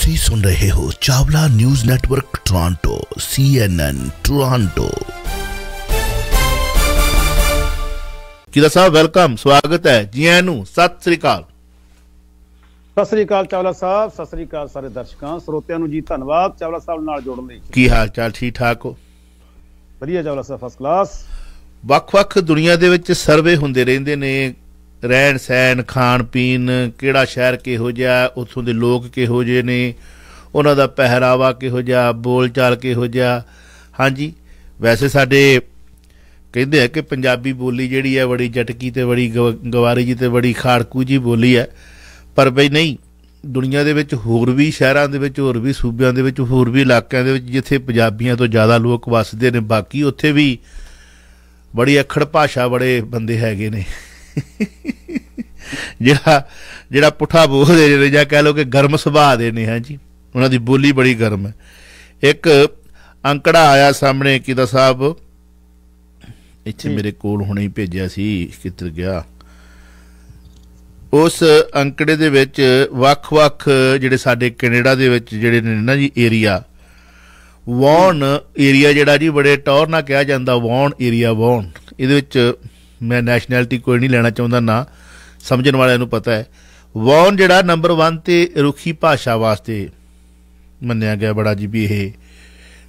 ਤੁਸੀਂ ਸੁਣ ਰਹੇ ਹੋ Chawla news network Toronto CNN Toronto ਕਿਦਾ ਸਾਹਿਬ ਵੈਲਕਮ ਸਵਾਗਤ ਹੈ ਜੀ ਆਇਆਂ ਨੂੰ ਸਤਿ ਸ੍ਰੀ ਅਕਾਲ ਸਤਿ ਸ੍ਰੀ ਅਕਾਲ ਚਾਵਲਾ ਸਾਹਿਬ ਸਤਿ ਸ੍ਰੀ ਅਕਾਲ ਸਾਰੇ ਦਰਸ਼ਕਾਂ ਸਰੋਤਿਆਂ ਨੂੰ ਜੀ ਧੰਨਵਾਦ ਚਾਵਲਾ ਸਾਹਿਬ ਨਾਲ ਜੁੜਨ ਲਈ ਕੀ ਹਾਲ ਚਾਲ ਠੀਕ ਠਾਕ ਹੋ ਵਧੀਆ ਚਾਵਲਾ ਸਾਹਿਬ ਫਸਟ ਕਲਾਸ ਵੱਖ-ਵੱਖ ਦੁਨੀਆ ਦੇ ਵਿੱਚ ਸਰਵੇ ਹੁੰਦੇ ਰਹਿੰਦੇ ਨੇ ਰਹਿਣ ਸਹਿਣ ਖਾਣ ਪੀਣ ਕਿਹੜਾ ਸ਼ਹਿਰ ਕਿਹੋ ਜਿਹਾ ਉੱਥੋਂ ਦੇ ਲੋਕ ਕਿਹੋ ਜਿਹੇ ਨੇ ਉਹਨਾਂ ਦਾ ਪਹਿਰਾਵਾ ਕਿਹੋ ਜਿਹਾ ਬੋਲਚਾਲ ਕਿਹੋ ਜਿਹਾ ਹਾਂਜੀ ਵੈਸੇ ਸਾਡੇ ਕਹਿੰਦੇ ਆ ਕਿ ਪੰਜਾਬੀ ਬੋਲੀ ਜਿਹੜੀ ਹੈ ਬੜੀ ਜਟਕੀ ਤੇ ਬੜੀ ਗਵਾਰੀ ਜੀ ਤੇ ਬੜੀ ਖਾੜਕੂ ਜੀ ਬੋਲੀ ਹੈ ਪਰ ਬਈ ਨਹੀਂ ਦੁਨੀਆ ਦੇ ਵਿੱਚ ਹੋਰ ਵੀ ਸ਼ਹਿਰਾਂ ਦੇ ਵਿੱਚ ਹੋਰ ਵੀ ਸੂਬਿਆਂ ਦੇ ਵਿੱਚ ਹੋਰ ਵੀ ਇਲਾਕਿਆਂ ਦੇ ਵਿੱਚ ਜਿੱਥੇ ਪੰਜਾਬੀਆਂ ਤੋਂ ਜ਼ਿਆਦਾ ਲੋਕ ਵੱਸਦੇ ਨੇ ਬਾਕੀ ਉੱਥੇ ਵੀ ਬੜੀ ਅਖੜ ਭਾਸ਼ਾ ਬੜੇ ਬੰਦੇ ਹੈਗੇ ਨੇ ਜਿਹੜਾ ਜਿਹੜਾ ਪੁੱਠਾ ਬੋਲਦੇ ਜਿਹੜੇ ਜਾਂ ਕਹਿ ਲੋ ਕਿ ਗਰਮ ਸੁਭਾਅ ਦੇ ਨੇ ਹਾਂ ਜੀ ਉਹਨਾਂ ਦੀ ਬੋਲੀ ਬੜੀ ਗਰਮ ਹੈ ਇੱਕ ਅੰਕੜਾ ਆਇਆ ਸਾਹਮਣੇ ਕਿਦਾ ਸਾਹਿਬ ਇੱਥੇ ਮੇਰੇ ਕੋਲ ਹੁਣੇ ਹੀ ਭੇਜਿਆ ਸੀ ਕਿੱਧਰ ਗਿਆ ਉਸ ਅੰਕੜੇ ਦੇ ਵਿੱਚ ਵੱਖ-ਵੱਖ ਜਿਹੜੇ ਸਾਡੇ ਕੈਨੇਡਾ ਦੇ ਵਿੱਚ ਜਿਹੜੇ ਨੇ ਨਾ ਜੀ ਏਰੀਆ ਵੌਨ ਏਰੀਆ ਜਿਹੜਾ ਜੀ ਬੜੇ ਟੌਰ ਨਾਲ ਕਿਹਾ ਜਾਂਦਾ ਵੌਨ ਏਰੀਆ ਵੌਨ ਇਹਦੇ ਵਿੱਚ ਮੈਂ ਨੈਸ਼ਨੈਲਿਟੀ ਕੋਈ ਨਹੀਂ ਲੈਣਾ ਚਾਹੁੰਦਾ ਨਾ ਸਮਝਣ ਵਾਲਿਆਂ ਨੂੰ ਪਤਾ ਹੈ ਵੌਨ ਜਿਹੜਾ ਨੰਬਰ 1 ਤੇ ਰੁਖੀ ਭਾਸ਼ਾ ਵਾਸਤੇ ਮੰਨਿਆ ਗਿਆ ਬੜਾ ਜੀ ਵੀ ਇਹ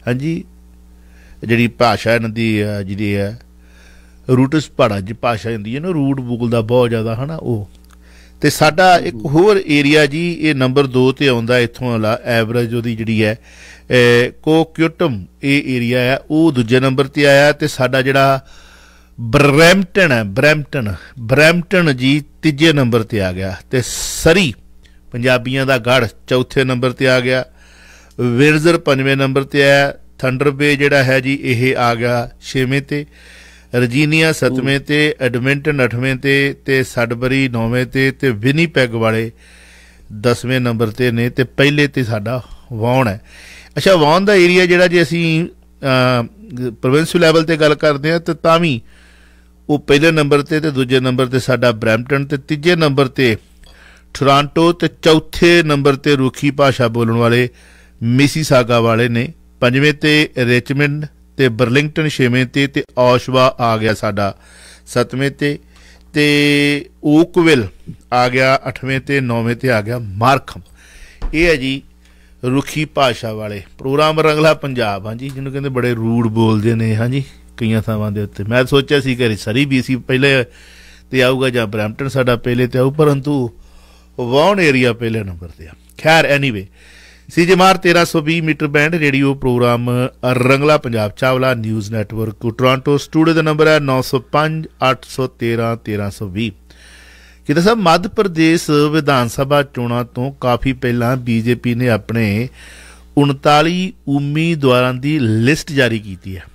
ਹਾਂਜੀ ਜਿਹੜੀ ਭਾਸ਼ਾ ਇਹਨਾਂ ਦੀ ਜਿਹੜੀ ਹੈ ਰੂਟਸ ਪੜਾ ਜੀ ਭਾਸ਼ਾ ਹੁੰਦੀ ਹੈ ਨਾ ਰੂਟ ਬੋਲਦਾ ਬਹੁਤ ਜ਼ਿਆਦਾ ਹਨਾ ਉਹ ਤੇ ਸਾਡਾ ਇੱਕ ਹੋਰ ਏਰੀਆ ਜੀ ਇਹ ਨੰਬਰ 2 ਤੇ ਆਉਂਦਾ ਇੱਥੋਂ ਵਾਲਾ ਐਵਰੇਜ ਉਹਦੀ ਜਿਹੜੀ ਹੈ ਕੋਕਿਊਟਮ ਇਹ ਏਰੀਆ ਹੈ ਉਹ ਦੂਜੇ ਨੰਬਰ ਤੇ ਆਇਆ ਤੇ ਸਾਡਾ ਜਿਹੜਾ ਬ੍ਰੈਮਟਨ ਹੈ ਬ੍ਰੈਮਟਨ ਬਰੈਂਪਟਨ ਜੀ ਤੀਜੇ ਨੰਬਰ ਤੇ ਆ ਗਿਆ ਤੇ ਸਰੀ ਪੰਜਾਬੀਆਂ ਦਾ ਗੜ ਚੌਥੇ ਨੰਬਰ ਤੇ ਆ ਗਿਆ ਵਿਰਜ਼ਰ ਪੰਜਵੇਂ ਨੰਬਰ ਤੇ ਆਇਆ ਥੰਡਰ ਬੇ ਜਿਹੜਾ ਹੈ ਜੀ ਇਹ ਆ ਗਿਆ ਛੇਵੇਂ ਤੇ ਰਜੀਨੀਆ ਸਤਵੇਂ ਤੇ ਐਡਮਿੰਟਨ ਅਠਵੇਂ ਤੇ ਤੇ ਸਡਬਰੀ ਨੌਵੇਂ ਤੇ ਤੇ ਵਿਨੀਪੈਗ ਵਾਲੇ 10ਵੇਂ ਨੰਬਰ ਤੇ ਨੇ ਤੇ ਪਹਿਲੇ ਤੇ ਸਾਡਾ ਵੌਨ ਹੈ ਅੱਛਾ ਵੌਨ ਦਾ ਏਰੀਆ ਜਿਹੜਾ ਜੇ ਅਸੀਂ ਪ੍ਰੋਵਿੰਸ ਲੈਵਲ ਤੇ ਗੱਲ ਕਰਦੇ ਆ ਤਾਂ ਤਾਂ ਵੀ ਉਹ ਪਹਿਲੇ ਨੰਬਰ ਤੇ ਤੇ ਦੂਜੇ ਨੰਬਰ ਤੇ ਸਾਡਾ ਬ੍ਰੈਂਪਟਨ ਤੇ ਤੀਜੇ ਨੰਬਰ ਤੇ ਟੋਰਾਂਟੋ ਤੇ ਚੌਥੇ ਨੰਬਰ ਤੇ ਰੂਖੀ ਭਾਸ਼ਾ ਬੋਲਣ ਵਾਲੇ ਮਿਸੀਸਾਗਾ ਵਾਲੇ ਨੇ ਪੰਜਵੇਂ ਤੇ ਰਿਚਮੰਡ ਤੇ ਬਰਲਿੰਗਟਨ ਛੇਵੇਂ ਤੇ ਤੇ ਆਸ਼ਵਾ ਆ ਗਿਆ ਸਾਡਾ ਸੱਤਵੇਂ ਤੇ ਤੇ ਓਕਵਿਲ ਆ ਗਿਆ ਅੱਠਵੇਂ ਤੇ ਨੌਵੇਂ ਤੇ ਆ ਗਿਆ ਮਾਰਖਮ ਇਹ ਹੈ ਜੀ ਰੁਖੀ ਭਾਸ਼ਾ ਵਾਲੇ ਪ੍ਰੋਗਰਾਮ ਰੰਗਲਾ ਪੰਜਾਬ ਹਾਂਜੀ ਜਿਹਨੂੰ ਕਹਿੰਦੇ ਬੜੇ ਰੂਡ ਬੋਲਦੇ ਨੇ ਹਾਂਜੀ ਕਈਆਂ ਥਾਵਾਂ ਦੇ ਉੱਤੇ ਮੈਂ ਸੋਚਿਆ ਸੀ ਕਿ ਸਰੀ ਬੀਸੀ ਪਹਿਲੇ ਤੇ ਆਊਗਾ ਜਾਂ ਬ੍ਰੈਂਪਟਨ ਸਾਡਾ ਪਹਿਲੇ ਤੇ ਆਊ ਪਰੰਤੂ ਵੌਨ ਏਰੀਆ ਪਹਿਲੇ ਨੰਬਰ ਤੇ ਆ ਖੈਰ anyway CJMR 1320 metre band radio programme Rangla Punjab Chawla news network Toronto studio ਦਾ ਨੰਬਰ ਹੈ 905 813 1320 ਕਿਤੇ ਸਭ ਮੱਧ ਪ੍ਰਦੇਸ਼ ਵਿਧਾਨ ਸਭਾ ਚੋਣਾਂ ਤੋਂ ਕਾਫੀ ਪਹਿਲਾਂ ਬੀਜੇਪੀ ਨੇ ਆਪਣੇ 39 ਉਮੀਦਵਾਰਾਂ ਦੀ ਲਿਸਟ ਜਾਰੀ ਕੀਤੀ ਹੈ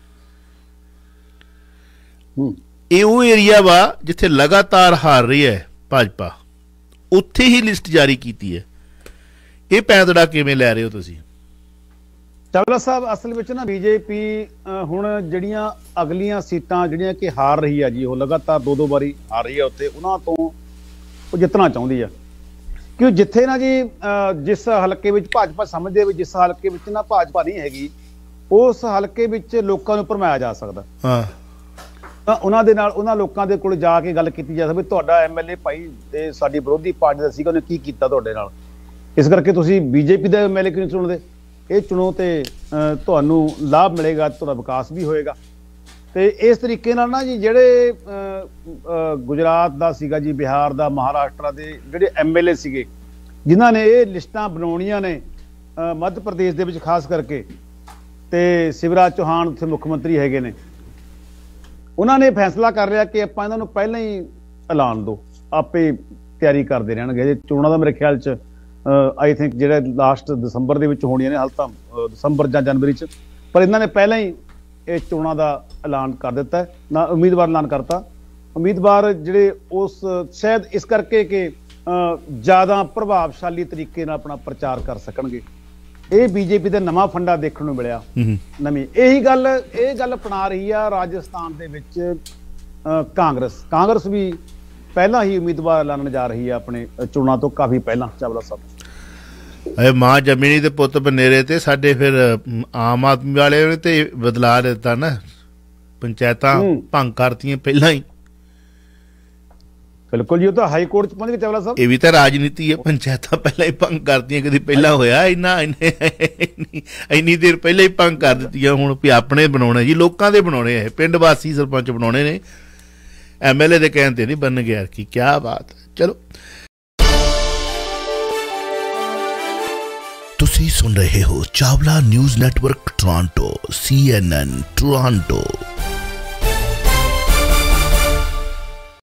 ਇਹ ਉਹ ਏਰੀਆ ਵਾ ਜਿੱਥੇ ਲਗਾਤਾਰ ਹਾਰ ਰਹੀ ਹੈ ਭਾਜਪਾ ਉੱਥੇ ਹੀ ਲਿਸਟ ਜਾਰੀ ਕੀਤੀ ਹੈ ਇਹ ਪੈਦੜਾ ਕਿਵੇਂ ਲੈ ਰਹੇ ਹੋ ਤੁਸੀਂ ਚਾਵਲਾ ਸਾਹਿਬ ਅਸਲ ਵਿੱਚ ਨਾ ਬੀਜੇਪੀ ਹੁਣ ਜਿਹੜੀਆਂ ਅਗਲੀਆਂ ਸੀਟਾਂ ਜਿਹੜੀਆਂ ਕਿ ਹਾਰ ਰਹੀ ਆ ਜੀ ਉਹ ਲਗਾਤਾਰ ਦੋ ਦੋ ਵਾਰੀ ਹਾਰ ਰਹੀ ਆ ਉੱਥੇ ਉਹਨਾਂ ਤੋਂ ਉਹ ਜਿੱਤਣਾ ਚਾਹੁੰਦੀ ਆ ਕਿਉਂ ਜਿੱਥੇ ਨਾ ਜੀ ਜਿਸ ਹਲਕੇ ਵਿੱਚ ਭਾਜਪਾ ਸਮਝਦੇ ਵੀ ਜਿਸ ਹਲਕੇ ਵਿੱਚ ਨਾ ਭਾਜਪਾ ਨਹੀਂ ਹੈਗੀ ਉਸ ਹਲਕੇ ਵਿੱਚ ਲੋਕਾਂ ਨੂੰ ਭਰਮਾਇਆ ਜਾ ਸਕਦਾ ਹਾਂ ਤਾਂ ਉਹਨਾਂ ਦੇ ਨਾਲ ਉਹਨਾਂ ਲੋਕਾਂ ਦੇ ਕੋਲ ਜਾ ਕੇ ਗੱਲ ਕੀਤੀ ਜਾ ਸਕਦੀ ਤੁਹਾਡਾ ਐਮਐਲਏ ਭਾਈ ਤੇ ਸਾਡੀ ਵਿਰੋਧੀ ਪਾਰਟੀ ਦਾ ਸੀਗਾ ਉਹਨੇ ਕੀ ਕੀਤਾ ਤੁਹਾਡੇ ਨਾਲ ਇਸ ਕਰਕੇ ਤੁਸੀਂ ਬੀਜੇਪੀ ਦਾ ਐਮਐਲਏ ਕਿਉਂ ਚੁਣਦੇ ਇਹ ਚੁਣੋ ਤੇ ਤੁਹਾਨੂੰ ਲਾਭ ਮਿਲੇਗਾ ਤੁਹਾਡਾ ਵਿਕਾਸ ਵੀ ਹੋਏਗਾ ਤੇ ਇਸ ਤਰੀਕੇ ਨਾਲ ਨਾ ਜੀ ਜਿਹੜੇ ਗੁਜਰਾਤ ਦਾ ਸੀਗਾ ਜੀ ਬਿਹਾਰ ਦਾ ਮਹਾਰਾਸ਼ਟਰ ਦੇ ਜਿਹੜੇ ਐਮਐਲਏ ਸੀਗੇ ਜਿਨ੍ਹਾਂ ਨੇ ਇਹ ਲਿਸਟਾਂ ਬਣਾਉਣੀਆਂ ਨੇ ਮੱਧ ਪ੍ਰਦੇਸ਼ ਦੇ ਵਿੱਚ ਖਾਸ ਕਰਕੇ ਤੇ ਸਿਵਰਾਜ ਚੌਹਾਨ ਉੱਥੇ ਮੁੱਖ ਮੰਤਰੀ ਹੈਗੇ ਨੇ ਉਹਨਾਂ ਨੇ ਫੈਸਲਾ ਕਰ ਲਿਆ ਕਿ ਆਪਾਂ ਇਹਨਾਂ ਨੂੰ ਪਹਿਲਾਂ ਹੀ ਐਲਾਨ ਦੋ ਆਪੇ ਤਿਆਰੀ ਕਰਦੇ ਰਹਿਣਗੇ ਜੇ ਚੋਣਾਂ ਦਾ ਮੇਰੇ ਖਿਆਲ 'ਚ ਆਈ ਥਿੰਕ ਜਿਹੜਾ ਲਾਸਟ ਦਸੰਬਰ ਦੇ ਵਿੱਚ ਹੋਣੀਆਂ ਨੇ ਹਾਲ ਤਾਂ ਦਸੰਬਰ ਜਾਂ ਜਨਵਰੀ 'ਚ ਪਰ ਇਹਨਾਂ ਨੇ ਪਹਿਲਾਂ ਹੀ ਇਹ ਚੋਣਾਂ ਦਾ ਐਲਾਨ ਕਰ ਦਿੱਤਾ ਹੈ ਨਾ ਉਮੀਦਵਾਰ ਐਲਾਨ ਕਰਤਾ ਉਮੀਦਵਾਰ ਜਿਹੜੇ ਉਸ ਸ਼ਾਇਦ ਇਸ ਕਰਕੇ ਕਿ ਜ਼ਿਆਦਾ ਪ੍ਰਭਾਵਸ਼ਾਲੀ ਤਰੀਕੇ ਨਾਲ ਆਪਣਾ ਪ੍ਰਚਾਰ ਕਰ ਸਕਣਗੇ ਇਹ ਬੀਜੇਪੀ ਦਾ ਨਵਾਂ ਫੰਡਾ ਦੇਖਣ ਨੂੰ ਮਿਲਿਆ ਨਵੀਂ ਇਹੀ ਗੱਲ ਇਹ ਗੱਲ ਪਣਾ ਰਹੀ ਆ ਰਾਜਸਥਾਨ ਦੇ ਵਿੱਚ ਕਾਂਗਰਸ ਕਾਂਗਰਸ ਵੀ ਪਹਿਲਾਂ ਹੀ ਉਮੀਦਵਾਰ ਐਲਾਨਣ ਜਾ ਰਹੀ ਆ ਆਪਣੇ ਚੋਣਾਂ ਤੋਂ ਕਾਫੀ ਪਹਿਲਾਂ ਚਾਵਲਾ ਸਾਹਿਬ ਇਹ ਮਾਂ ਜਮੀਨੀ ਦੇ ਪੁੱਤ ਬਨੇਰੇ ਤੇ ਸਾਡੇ ਫਿਰ ਆਮ ਆਦਮੀ ਵਾਲੇ ਤੇ ਬਦਲਾ ਦਿੱਤਾ ਨਾ ਪੰਚਾਇਤਾਂ ਭੰਗ ਕਰਤੀਆਂ ਪਹਿਲਾਂ ਹੀ ਬਿਲਕੁਲ ਜੀ ਉਹ ਤਾਂ ਹਾਈ ਕੋਰਟ ਚ ਪਹੁੰਚ ਗਿਆ ਚਾਵਲਾ ਸਾਹਿਬ ਇਹ ਵੀ ਤਾਂ ਰਾਜਨੀਤੀ ਹੈ ਪੰਚਾਇਤਾਂ ਪਹਿਲਾਂ ਹੀ ਭੰਗ ਕਰਦੀਆਂ ਕਦੀ ਪਹਿਲਾਂ ਹੋਇਆ ਇੰਨਾ ਇੰਨੇ ਇੰਨੀ ਦੇਰ ਪਹਿਲਾਂ ਹੀ ਭੰਗ ਕਰ ਦਿੱਤੀਆਂ ਹੁਣ ਵੀ ਆਪਣੇ ਬਣਾਉਣੇ ਜੀ ਲੋਕਾਂ ਦੇ ਬਣਾਉਣੇ ਇਹ ਪਿੰਡ ਵਾਸੀ ਸਰਪੰਚ ਬਣਾਉਣੇ ਨੇ ਐਮਐਲਏ ਦੇ ਕਹਿਣ ਤੇ ਨਹੀਂ ਬਣ ਗਿਆ ਕਿ ਕੀ ਬਾਤ ਚਲੋ ਤੁਸੀਂ ਸੁਣ ਰਹੇ ਹੋ Chawla news network Toronto CNN Toronto